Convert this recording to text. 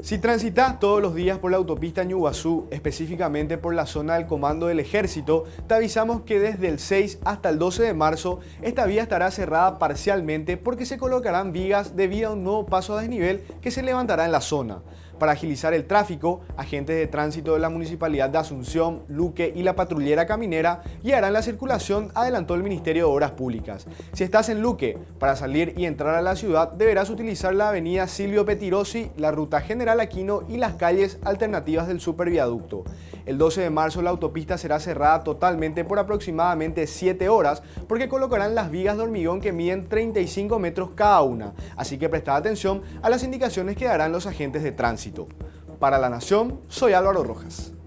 Si transitas todos los días por la autopista Ñubazú, específicamente por la zona del Comando del Ejército, te avisamos que desde el 6 hasta el 12 de marzo esta vía estará cerrada parcialmente porque se colocarán vigas debido a un nuevo paso a desnivel que se levantará en la zona. Para agilizar el tráfico, agentes de tránsito de la Municipalidad de Asunción, Luque y la patrullera caminera guiarán la circulación, adelantó el Ministerio de Obras Públicas. Si estás en Luque, para salir y entrar a la ciudad deberás utilizar la avenida Silvio Petirosi, la ruta General Aquino y las calles alternativas del superviaducto. El 12 de marzo la autopista será cerrada totalmente por aproximadamente 7 horas porque colocarán las vigas de hormigón que miden 35 metros cada una, así que prestad atención a las indicaciones que darán los agentes de tránsito. Para la Nación, soy Álvaro Rojas.